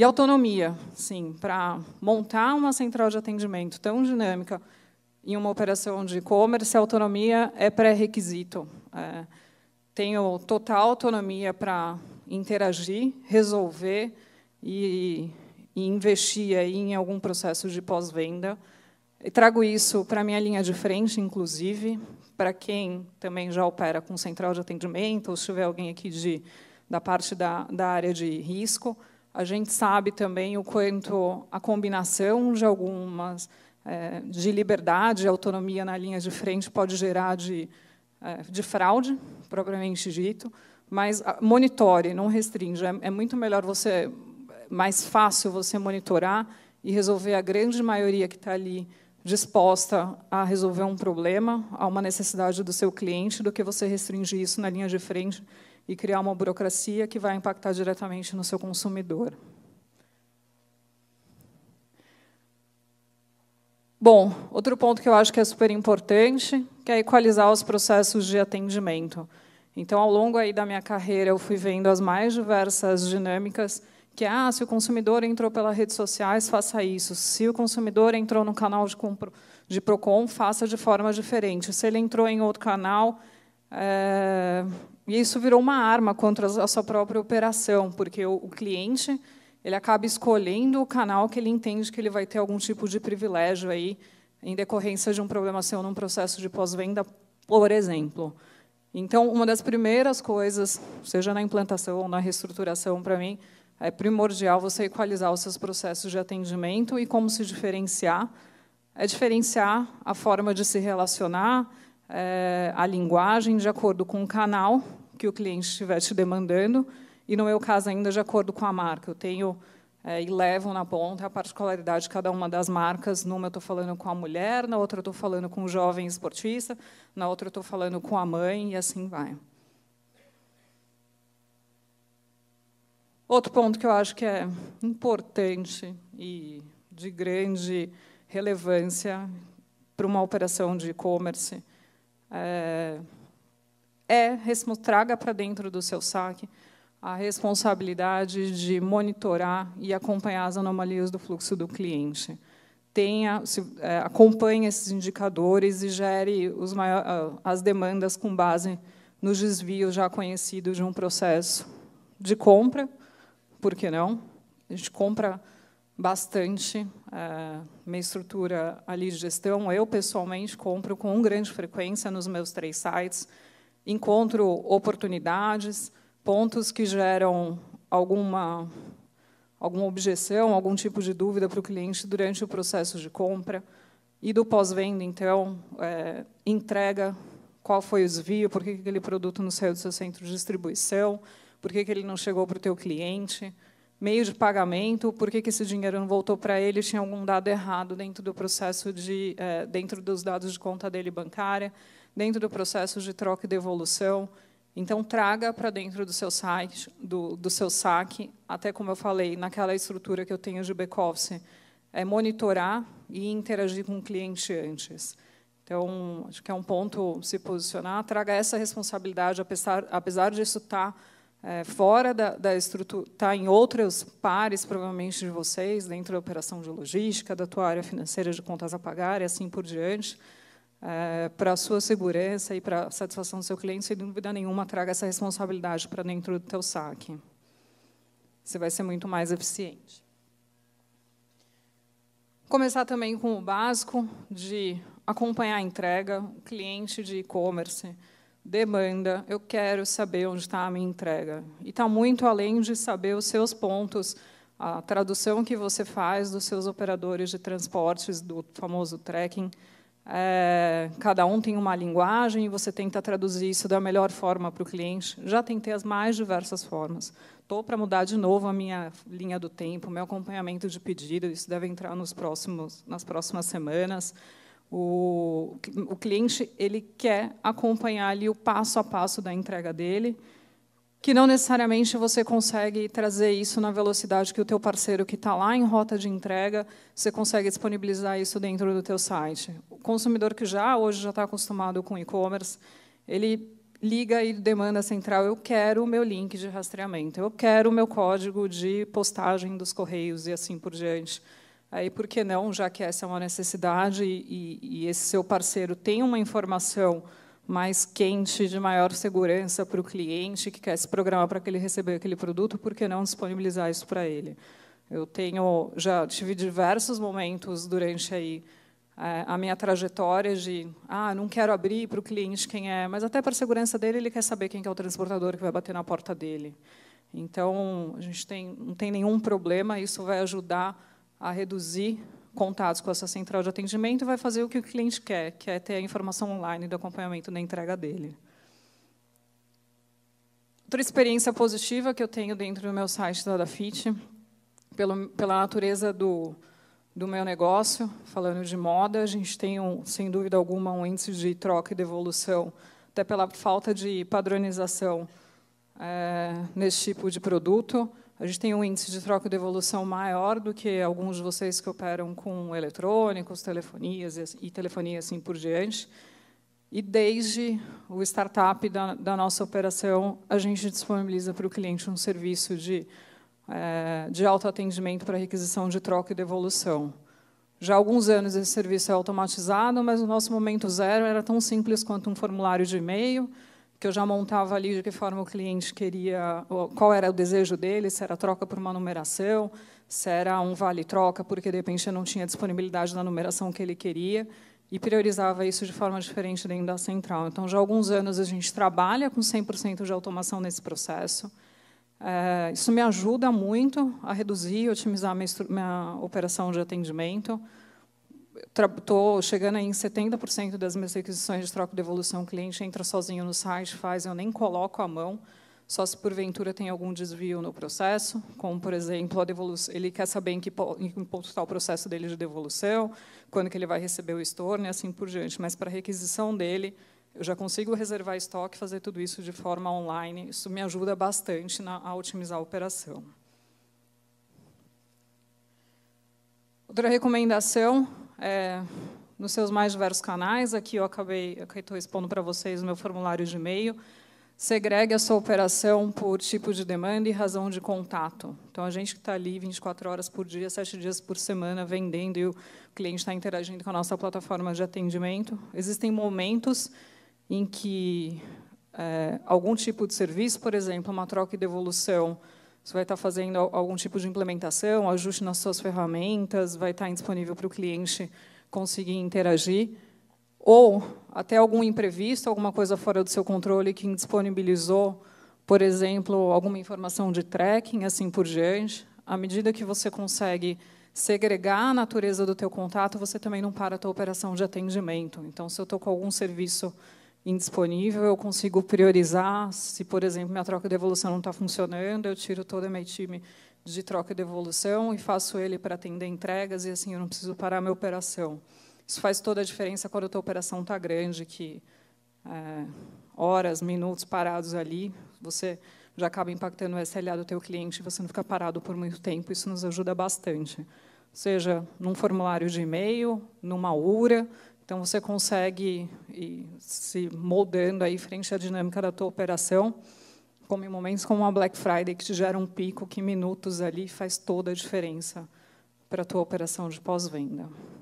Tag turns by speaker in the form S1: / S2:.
S1: E autonomia, sim, para montar uma central de atendimento tão dinâmica em uma operação de e-commerce, a autonomia é pré-requisito. É, tenho total autonomia para interagir, resolver e, e investir aí em algum processo de pós-venda. Trago isso para a minha linha de frente, inclusive, para quem também já opera com central de atendimento, ou se tiver alguém aqui de, da parte da, da área de risco. A gente sabe também o quanto a combinação de algumas é, de liberdade e autonomia na linha de frente pode gerar de, é, de fraude, propriamente dito, mas ah, monitore, não restringe. É, é muito melhor você, mais fácil você monitorar e resolver a grande maioria que está ali disposta a resolver um problema, a uma necessidade do seu cliente, do que você restringir isso na linha de frente e criar uma burocracia que vai impactar diretamente no seu consumidor. Bom, outro ponto que eu acho que é super importante, que é equalizar os processos de atendimento. Então, ao longo aí da minha carreira, eu fui vendo as mais diversas dinâmicas, que é, ah, se o consumidor entrou pelas redes sociais, faça isso. Se o consumidor entrou no canal de, compro, de Procon, faça de forma diferente. Se ele entrou em outro canal, é, e isso virou uma arma contra a sua própria operação, porque o, cliente ele acaba escolhendo o canal que ele entende que ele vai ter algum tipo de privilégio aí em decorrência de um problema seu num processo de pós-venda, por exemplo. Então, uma das primeiras coisas, seja na implantação ou na reestruturação, para mim, é primordial você equalizar os seus processos de atendimento e como se diferenciar. É diferenciar a forma de se relacionar, é, a linguagem de acordo com o canal que o cliente estiver te demandando, e no meu caso ainda de acordo com a marca. Eu tenho é, e levo na ponta a particularidade de cada uma das marcas. Numa eu estou falando com a mulher, na outra eu estou falando com o um jovem esportista, na outra eu estou falando com a mãe, e assim vai. Outro ponto que eu acho que é importante e de grande relevância para uma operação de e-commerce é, é traga para dentro do seu saque a responsabilidade de monitorar e acompanhar as anomalias do fluxo do cliente. Tenha, se, é, acompanhe esses indicadores e gere maior, as demandas com base nos desvios já conhecidos de um processo de compra, por que não? A gente compra bastante é, minha estrutura ali de gestão. Eu, pessoalmente, compro com grande frequência nos meus três sites, encontro oportunidades, pontos que geram alguma, alguma objeção, algum tipo de dúvida para o cliente durante o processo de compra. E do pós-venda, então, é, entrega qual foi o desvio, por que aquele produto não saiu do seu centro de distribuição, por que ele não chegou para o teu cliente, meio de pagamento, por que, que esse dinheiro não voltou para ele, tinha algum dado errado dentro do processo de, eh, dentro dos dados de conta dele bancária, dentro do processo de troca e devolução. Então traga para dentro do seu site, do, do seu saque, até como eu falei, naquela estrutura que eu tenho de back office, é monitorar e interagir com o cliente antes. Então acho que é um ponto se posicionar, traga essa responsabilidade, apesar, apesar disso estar tá é, fora da, da estrutura, está em outros pares, provavelmente, de vocês, dentro da operação de logística, da tua área financeira de contas a pagar e assim por diante, é, para a sua segurança e para a satisfação do seu cliente, sem dúvida nenhuma, traga essa responsabilidade para dentro do teu saque. Você vai ser muito mais eficiente. Começar também com o básico de acompanhar a entrega, cliente de e-commerce, demanda, eu quero saber onde está a minha entrega. E está muito além de saber os seus pontos, a tradução que você faz dos seus operadores de transportes, do famoso tracking. É, cada um tem uma linguagem e você tenta traduzir isso da melhor forma para o cliente. Já tentei as mais diversas formas. Estou para mudar de novo a minha linha do tempo, meu acompanhamento de pedido. Isso deve entrar nos próximos, nas próximas semanas. O, o cliente ele quer acompanhar ali o passo a passo da entrega dele, que não necessariamente você consegue trazer isso na velocidade que o teu parceiro que está lá em rota de entrega, você consegue disponibilizar isso dentro do teu site. O consumidor que já hoje já está acostumado com e-commerce, ele liga e demanda central, eu quero o meu link de rastreamento, eu quero o meu código de postagem dos correios e assim por diante. Aí, por que não, já que essa é uma necessidade e, e esse seu parceiro tem uma informação mais quente, de maior segurança para o cliente que quer se programar para que ele receber aquele produto, por que não disponibilizar isso para ele? Eu tenho já tive diversos momentos durante aí a minha trajetória de ah não quero abrir para o cliente quem é, mas até para a segurança dele ele quer saber quem é o transportador que vai bater na porta dele. Então a gente tem não tem nenhum problema, isso vai ajudar a reduzir contatos com essa central de atendimento e vai fazer o que o cliente quer, que é ter a informação online do acompanhamento da entrega dele. Outra experiência positiva que eu tenho dentro do meu site da Dafit, pelo, pela natureza do, do meu negócio, falando de moda, a gente tem, um, sem dúvida alguma, um índice de troca e devolução, até pela falta de padronização é, nesse tipo de produto. A gente tem um índice de troca de evolução maior do que alguns de vocês que operam com eletrônicos, telefonias e telefonia assim por diante. E desde o startup da, da nossa operação, a gente disponibiliza para o cliente um serviço de, é, de autoatendimento para requisição de troca e devolução. Já há alguns anos esse serviço é automatizado, mas no nosso momento zero era tão simples quanto um formulário de e-mail, que eu já montava ali de que forma o cliente queria, qual era o desejo dele, se era troca por uma numeração, se era um vale-troca, porque de repente não tinha disponibilidade da numeração que ele queria, e priorizava isso de forma diferente dentro da central. Então, já há alguns anos a gente trabalha com 100% de automação nesse processo. É, isso me ajuda muito a reduzir e otimizar minha, minha operação de atendimento estou chegando aí em 70% das minhas requisições de troca de devolução, o cliente entra sozinho no site, faz, eu nem coloco a mão, só se porventura tem algum desvio no processo, como, por exemplo, a devolução, ele quer saber em que, em ponto está o processo dele de devolução, quando que ele vai receber o estorno e assim por diante. Mas, para a requisição dele, eu já consigo reservar estoque, fazer tudo isso de forma online. Isso me ajuda bastante na, a otimizar a operação. Outra recomendação é, nos seus mais diversos canais. Aqui eu acabei, estou expondo para vocês o meu formulário de e-mail. Segregue a sua operação por tipo de demanda e razão de contato. Então, a gente que está ali 24 horas por dia, 7 dias por semana, vendendo, e o cliente está interagindo com a nossa plataforma de atendimento. Existem momentos em que é, algum tipo de serviço, por exemplo, uma troca e devolução, de você vai estar fazendo algum tipo de implementação, ajuste nas suas ferramentas, vai estar disponível para o cliente conseguir interagir. Ou até algum imprevisto, alguma coisa fora do seu controle que indisponibilizou, por exemplo, alguma informação de tracking, assim por diante. À medida que você consegue segregar a natureza do teu contato, você também não para a tua operação de atendimento. Então, se eu estou com algum serviço indisponível, eu consigo priorizar. Se, por exemplo, minha troca de evolução não está funcionando, eu tiro todo o meu time de troca de evolução e faço ele para atender entregas, e assim eu não preciso parar a minha operação. Isso faz toda a diferença quando a tua operação está grande, que é, horas, minutos parados ali, você já acaba impactando o SLA do teu cliente, você não fica parado por muito tempo, isso nos ajuda bastante. Seja num formulário de e-mail, numa URA, então, você consegue ir se moldando aí frente à dinâmica da tua operação, como em momentos como a Black Friday, que te gera um pico que minutos ali faz toda a diferença para a tua operação de pós-venda.